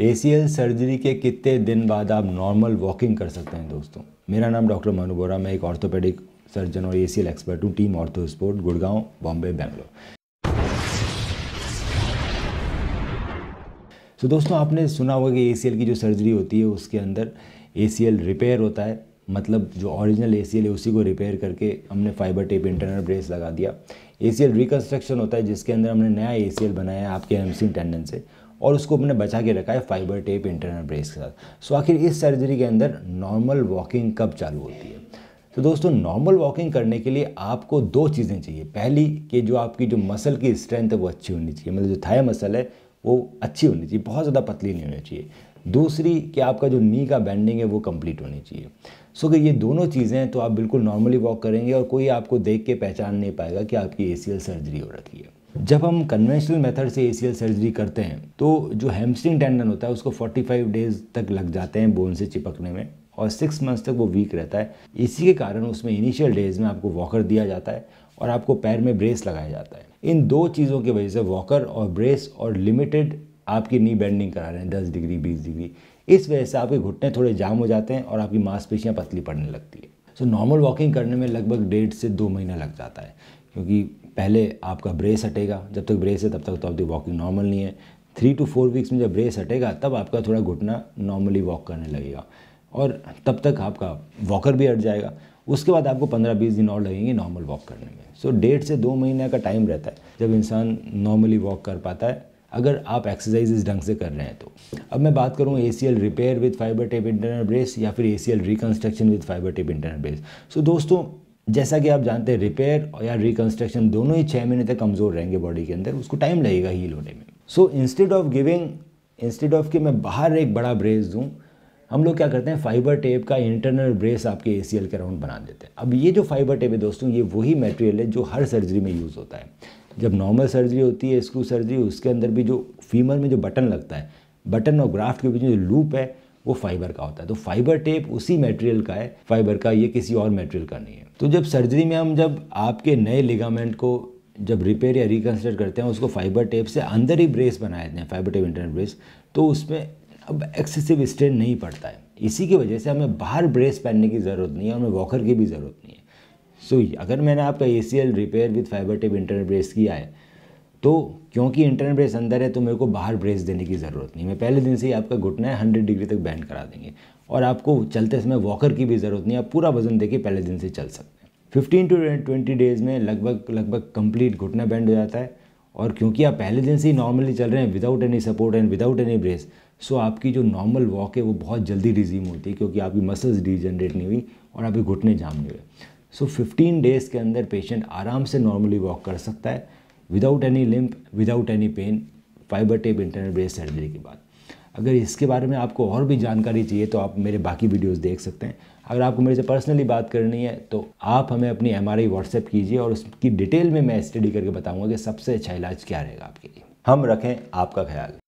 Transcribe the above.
ए surgery के कितने दिन बाद आप नॉर्मल वॉकिंग कर सकते हैं दोस्तों मेरा नाम डॉक्टर मनु बोरा मैं एक ऑर्थोपेडिक सर्जन और ए एक्सपर्ट हूँ team ortho sport Gurgaon Bombay Bangalore so so, दोस्तों आपने सुना होगा कि ए की जो सर्जरी होती है उसके अंदर ए रिपेयर होता है मतलब जो ओरिजिनल ए है उसी को रिपेयर करके हमने फाइबर टेप इंटरनल ब्रेस लगा दिया ए रिकंस्ट्रक्शन होता है जिसके अंदर हमने नया ए बनाया है आपके एम सी से और उसको अपने बचा के रखा है फाइबर टेप इंटरनल ब्रेस के साथ सो आखिर इस सर्जरी के अंदर नॉर्मल वॉकिंग कब चालू होती है तो दोस्तों नॉर्मल वॉकिंग करने के लिए आपको दो चीज़ें चाहिए पहली कि जो आपकी जो मसल की स्ट्रेंथ है वो अच्छी होनी चाहिए मतलब जो थाया मसल है वो अच्छी होनी चाहिए बहुत ज़्यादा पतली नहीं होनी चाहिए दूसरी कि आपका जो नी का बैंडिंग है वो कंप्लीट होनी चाहिए सो कि ये दोनों चीज़ें तो आप बिल्कुल नॉर्मली वॉक करेंगे और कोई आपको देख के पहचान नहीं पाएगा कि आपकी ए सर्जरी हो रखी है जब हम कन्वेंशनल मेथड से एसीएल सर्जरी करते हैं तो जो हेमस्ट्रिंग टेंडन होता है उसको 45 डेज तक लग जाते हैं बोन से चिपकने में और सिक्स मंथ्स तक वो वीक रहता है इसी के कारण उसमें इनिशियल डेज में आपको वॉकर दिया जाता है और आपको पैर में ब्रेस लगाया जाता है इन दो चीज़ों की वजह से वॉकर और ब्रेस और लिमिटेड आपकी नी बेंडिंग करा रहे हैं दस डिग्री बीस डिग्री इस वजह से आपके घुटने थोड़े जाम हो जाते हैं और आपकी मांसपेशियाँ पतली पड़ने लगती है सो नॉर्मल वॉकिंग करने में लगभग डेढ़ से दो महीना लग जाता है क्योंकि पहले आपका ब्रेस हटेगा जब तक ब्रेस है तब तक तो आपकी वॉकिंग नॉर्मल नहीं है थ्री टू फोर वीक्स में जब ब्रेस हटेगा तब आपका थोड़ा घुटना नॉर्मली वॉक करने लगेगा और तब तक आपका वॉकर भी हट जाएगा उसके बाद आपको पंद्रह बीस दिन और लगेंगे नॉर्मल वॉक करने में सो so, डेढ़ से दो महीने का टाइम रहता है जब इंसान नॉर्मली वॉक कर पाता है अगर आप एक्सरसाइज इस ढंग से कर रहे हैं तो अब मैं बात करूँ a repair with fibre tape internal brace या फिर A C L reconstruction with fibre tape internal brace so दोस्तों जैसा कि आप जानते हैं रिपेयर या रिकन्स्ट्रक्शन दोनों ही छः महीने तक कमज़ोर रहेंगे बॉडी के अंदर उसको टाइम लगेगा हील होने में so instead of giving instead of कि मैं बाहर एक बड़ा ब्रेस दूँ हम लोग क्या करते हैं फाइबर टेप का इंटरनल ब्रेस आपके ए के अराउंड बना देते हैं अब ये जो फाइबर टेप है दोस्तों ये वही मटेरियल है जो हर सर्जरी में यूज़ होता है जब नॉर्मल सर्जरी होती है स्क्रू सर्जरी उसके अंदर भी जो फीमर में जो बटन लगता है बटन और ग्राफ्ट के बीच में जो लूप है वो फाइबर का होता है तो फाइबर टेप उसी मटेरियल का है फाइबर का ये किसी और मटेरियल का नहीं है तो जब सर्जरी में हम जब आपके नए लिगामेंट को जब रिपेयर या रिकन्स्ट्रक्ट करते हैं उसको फाइबर टेप से अंदर ही ब्रेस बनाए जाते हैं फाइबर टेप इंटरनल ब्रेस तो उसमें अब एक्सेसिव स्ट्रेन नहीं पड़ता है इसी की वजह से हमें बाहर ब्रेस पहनने की ज़रूरत नहीं है हमें वॉकर की भी ज़रूरत नहीं है सो so, अगर मैंने आपका A C L repair with fibre tape internal brace किया है तो क्योंकि इंटरनल ब्रेस अंदर है तो मेरे को बाहर ब्रेस देने की ज़रूरत नहीं मैं पहले दिन से ही आपका घुटना है हंड्रेड डिग्री तक बैंड करा देंगे और आपको चलते समय वॉकर की भी ज़रूरत नहीं आप पूरा वजन देके पहले दिन से चल सकते हैं फिफ्टीन टू ट्वेंटी डेज़ में लगभग लगभग कंप्लीट घुटना बैंड हो जाता है और क्योंकि आप पहले दिन से ही नॉर्मली चल रहे हैं without any support and without any brace so आपकी जो नॉर्मल वॉक है वो बहुत जल्दी रिज्यूम होती है क्योंकि आपकी मसल्स डिजनरेट नहीं हुई और आपके घुटने जाम नहीं हुए सो फिफ्टीन डेज़ के अंदर पेशेंट आराम से नॉर्मली वॉक कर सकता है without any limp without any pain fibre tape internal brace surgery के बाद अगर इसके बारे में आपको और भी जानकारी चाहिए तो आप मेरे बाकी वीडियोस देख सकते हैं अगर आपको मेरे से पर्सनली बात करनी है तो आप हमें अपनी एम आर व्हाट्सएप कीजिए और उसकी डिटेल में मैं स्टडी करके बताऊँगा कि सबसे अच्छा इलाज क्या रहेगा आपके लिए हम रखें आपका ख्याल